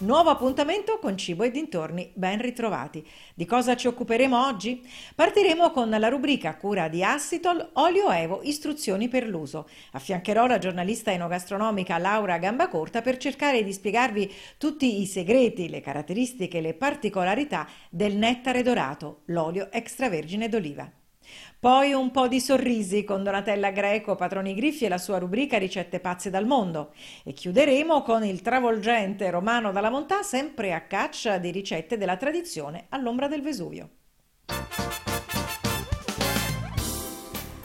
Nuovo appuntamento con Cibo e dintorni, ben ritrovati. Di cosa ci occuperemo oggi? Partiremo con la rubrica Cura di Assitol, Olio Evo, istruzioni per l'uso. Affiancherò la giornalista enogastronomica Laura Gambacorta per cercare di spiegarvi tutti i segreti, le caratteristiche, e le particolarità del nettare dorato, l'olio extravergine d'oliva. Poi un po' di sorrisi con Donatella Greco, Patroni Griffi e la sua rubrica Ricette pazze dal mondo. E chiuderemo con il travolgente Romano Dalla Montà, sempre a caccia di ricette della tradizione all'ombra del Vesuvio.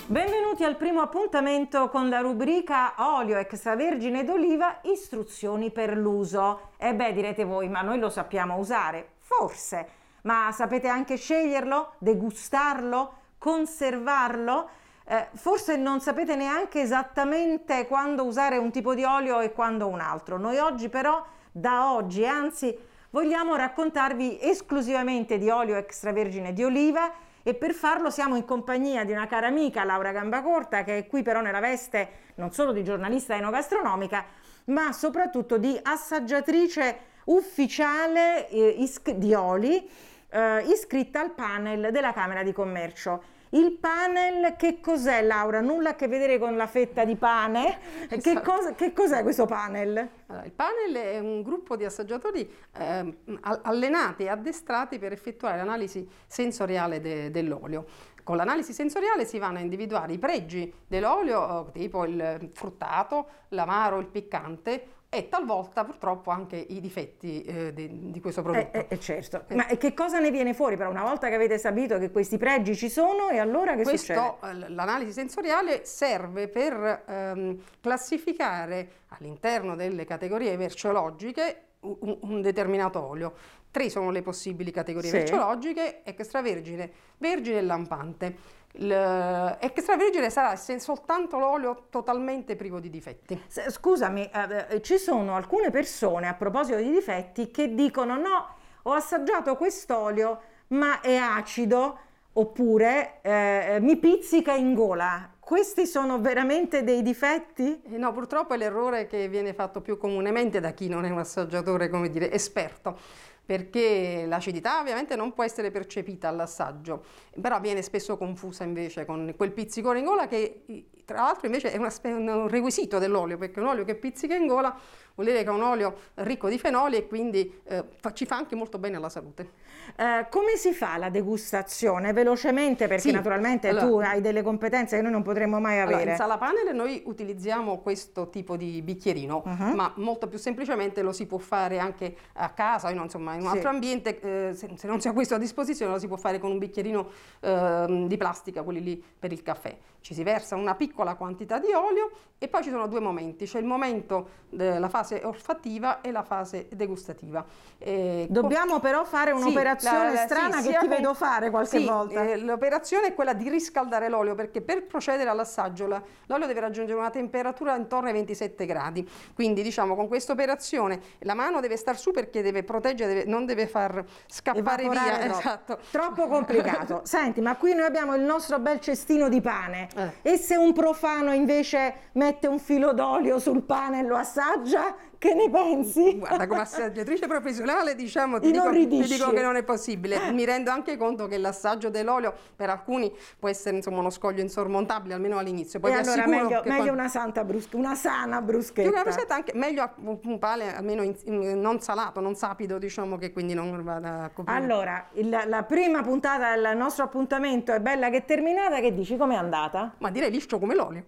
Benvenuti al primo appuntamento con la rubrica olio extravergine d'oliva istruzioni per l'uso. E beh, direte voi, ma noi lo sappiamo usare? Forse, ma sapete anche sceglierlo, degustarlo? conservarlo. Eh, forse non sapete neanche esattamente quando usare un tipo di olio e quando un altro. Noi oggi però, da oggi, anzi, vogliamo raccontarvi esclusivamente di olio extravergine di oliva e per farlo siamo in compagnia di una cara amica, Laura Gambacorta, che è qui però nella veste non solo di giornalista enogastronomica, ma soprattutto di assaggiatrice ufficiale eh, di oli eh, iscritta al panel della Camera di Commercio. Il panel, che cos'è Laura? Nulla a che vedere con la fetta di pane. Esatto. Che, cosa, che, cos'è questo panel? Allora, il panel è un gruppo di assaggiatori eh, allenati e addestrati per effettuare l'analisi sensoriale de- dell'olio. Con l'analisi sensoriale si vanno a individuare i pregi dell'olio, eh, tipo il fruttato, l'amaro, il piccante, e talvolta purtroppo anche i difetti eh, di, di, questo eh, prodotto. Eh, eh, certo. Eh. Ma che cosa ne viene fuori però una volta che avete stabilito che questi pregi ci sono e allora che questo, succede? Eh, l'analisi sensoriale serve per ehm, classificare all'interno delle categorie merceologiche un, un determinato olio. Tre sono le possibili categorie sì. merceologiche, extravergine, vergine e lampante. Extravergine sarà soltanto l'olio totalmente privo di difetti. Scusami, eh, eh, ci sono alcune persone a proposito di difetti che dicono no, ho assaggiato quest'olio ma è acido oppure eh, mi pizzica in gola. Questi sono veramente dei difetti? Eh, no, purtroppo è l'errore che viene fatto più comunemente da chi non è un assaggiatore, come dire, esperto perché l'acidità ovviamente non può essere percepita all'assaggio, però viene spesso confusa invece con quel pizzicone in gola che tra l'altro invece è un requisito dell'olio, perché un olio che pizzica in gola vuol dire che è un olio ricco di fenoli e quindi eh, ci fa anche molto bene alla salute. Eh, come si fa la degustazione? Velocemente, perché sì. naturalmente allora, tu hai delle competenze che noi non potremmo mai avere. Allora, in sala panel noi utilizziamo questo tipo di bicchierino, uh-huh. ma molto più semplicemente lo si può fare anche a casa, io insomma in un sì. altro ambiente, eh, se, se, non c'è questo a disposizione, lo si può fare con un bicchierino eh, di plastica, quelli lì per il caffè. Ci si versa una piccola quantità di olio e poi ci sono due momenti, c'è il momento della fase olfattiva e la fase degustativa. E eh, Dobbiamo con... però fare un'operazione sì, la, strana sì, che ti con... vedo fare qualche volta. Eh, l'operazione è quella di riscaldare l'olio perché per procedere all'assaggio la, l'olio deve raggiungere una temperatura intorno ai 27 gradi. Quindi diciamo con questa operazione la mano deve star su perché deve proteggere, deve non deve far scappare via. No. Esatto. Troppo complicato. Senti, ma qui noi abbiamo il nostro bel cestino di pane. Eh. E se un profano invece mette un filo d'olio sul pane e lo assaggia, che ne pensi? Mm, guarda, come assaggiatrice professionale, diciamo, ti dico, ti dico, che non è possibile. Eh. Mi rendo anche conto che l'assaggio dell'olio per alcuni può essere insomma, uno scoglio insormontabile, almeno all'inizio. Poi e allora meglio, meglio quando... una, santa brusche, una sana bruschetta. una bruschetta anche, meglio un pane almeno in, in, non salato, non sapido, diciamo, l'uomo diciamo che quindi non vada a coprire. Allora, il, la prima puntata del nostro appuntamento è bella che è terminata, che dici com'è andata? Ma direi liscio come l'olio.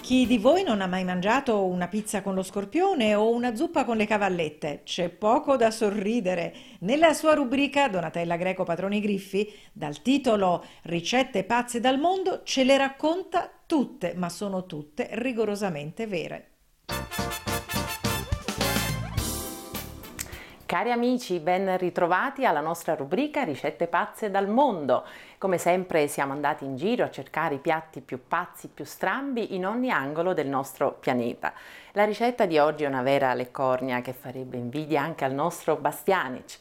Chi di voi non ha mai mangiato una pizza con lo scorpione o una zuppa con le cavallette? C'è poco da sorridere. Nella sua rubrica Donatella Greco Patroni Griffi, dal titolo Ricette pazze dal mondo, ce le racconta tutte, ma sono tutte rigorosamente vere. Cari amici, ben ritrovati alla nostra rubrica Ricette pazze dal mondo. Come sempre siamo andati in giro a cercare i piatti più pazzi, più strambi in ogni angolo del nostro pianeta. La ricetta di oggi è una vera leccornia che farebbe invidia anche al nostro Bastianic.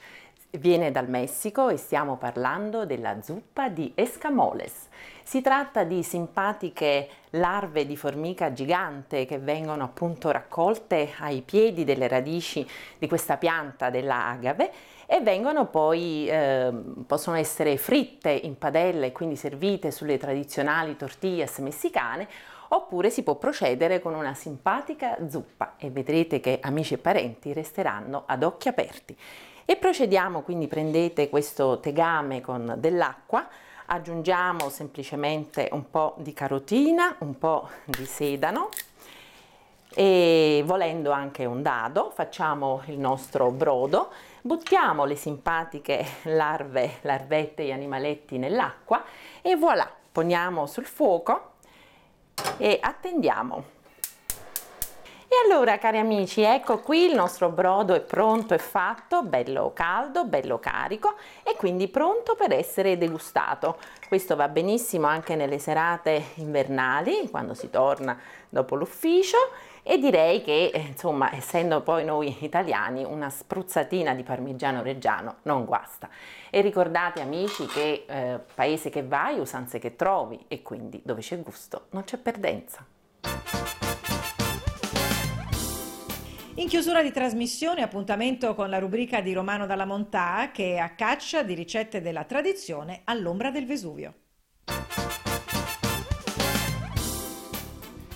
Viene dal Messico e stiamo parlando della zuppa di escamoles. Si tratta di simpatiche larve di formica gigante che vengono appunto raccolte ai piedi delle radici di questa pianta dell'agave e vengono poi, eh, possono essere fritte in padelle, quindi servite sulle tradizionali tortillas messicane oppure si può procedere con una simpatica zuppa e vedrete che amici e parenti resteranno ad occhi aperti. E procediamo, quindi prendete questo tegame con dell'acqua, aggiungiamo semplicemente un po' di carotina, un po' di sedano e volendo anche un dado facciamo il nostro brodo, buttiamo le simpatiche larve, larvette, gli animaletti nell'acqua e voilà, poniamo sul fuoco e attendiamo e allora cari amici, ecco qui il nostro brodo è pronto, e fatto, bello caldo, bello carico e quindi pronto per essere degustato. Questo va benissimo anche nelle serate invernali, quando si torna dopo l'ufficio e direi che eh, insomma essendo poi noi italiani una spruzzatina di parmigiano reggiano non guasta e ricordate amici che eh, paese che vai usanze che trovi e quindi dove c'è gusto non c'è perdenza in chiusura di trasmissione appuntamento con la rubrica di Romano Dalla Montà che è a caccia di ricette della tradizione all'ombra del Vesuvio.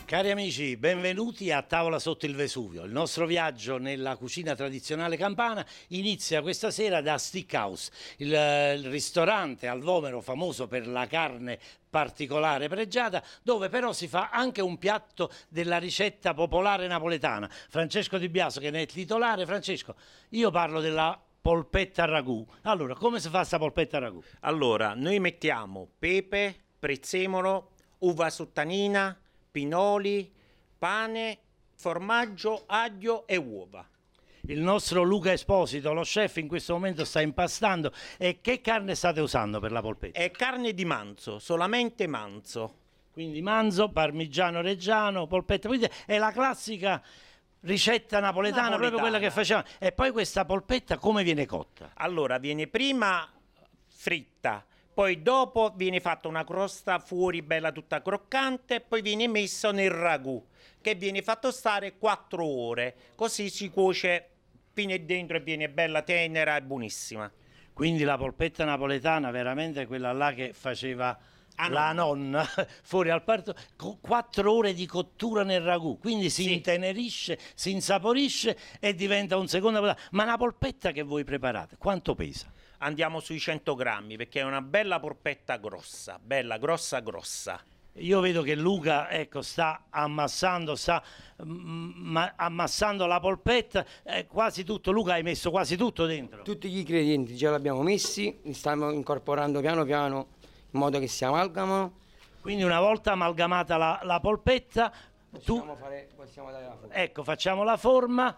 Cari amici, benvenuti a Tavola sotto il Vesuvio. Il nostro viaggio nella cucina tradizionale campana inizia questa sera da Stickhouse, il, eh, il ristorante al Vomero famoso per la carne particolare pregiata, dove però si fa anche un piatto della ricetta popolare napoletana. Francesco Di Biaso che ne è il titolare. Francesco, io parlo della polpetta ragù. Allora, come si fa questa polpetta ragù? Allora, noi mettiamo pepe, prezzemolo, uva sottanina, pinoli, pane, formaggio, aglio e uova il nostro Luca Esposito, lo chef, in questo momento sta impastando. E che carne state usando per la polpetta? È carne di manzo, solamente manzo. Quindi manzo, parmigiano reggiano, polpetta. Quindi è la classica ricetta napoletana, napoletana. proprio quella che facevamo. E poi questa polpetta come viene cotta? Allora, viene prima fritta poi dopo viene fatta una crosta fuori bella tutta croccante, poi viene messo nel ragù che viene fatto stare 4 ore, così si cuoce fino dentro e viene bella tenera e buonissima. Quindi la polpetta napoletana veramente quella là che faceva ah, la nonna fuori al parto, con quattro ore di cottura nel ragù, quindi si sì. intenerisce, si insaporisce e diventa un secondo. Ma la polpetta che voi preparate, quanto pesa? andiamo sui 100 grammi perché è una bella polpetta grossa, bella, grossa, grossa. Io vedo che Luca ecco, sta ammassando, sta ma, ammassando la polpetta, eh, quasi tutto. Luca hai messo quasi tutto dentro. Tutti gli ingredienti già l'abbiamo messi, li stiamo incorporando piano piano in modo che si amalgamano. Quindi una volta amalgamata la, la polpetta, possiamo, tu... fare, possiamo dare la forma. Ecco, facciamo la forma.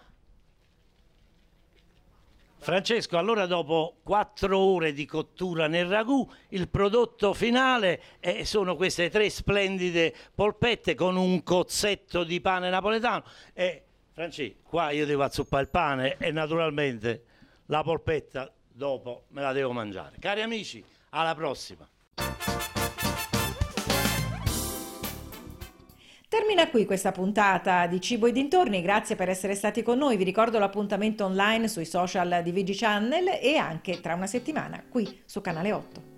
Francesco, allora dopo quattro ore di cottura nel ragù, il prodotto finale è, eh, sono queste tre splendide polpette con un cozzetto di pane napoletano. E, Francesco, qua io devo azzuppare il pane e naturalmente la polpetta dopo me la devo mangiare. Cari amici, alla prossima. Termina qui questa puntata di Cibo e dintorni, grazie per essere stati con noi, vi ricordo l'appuntamento online sui social di VG Channel e anche tra una settimana qui su Canale 8.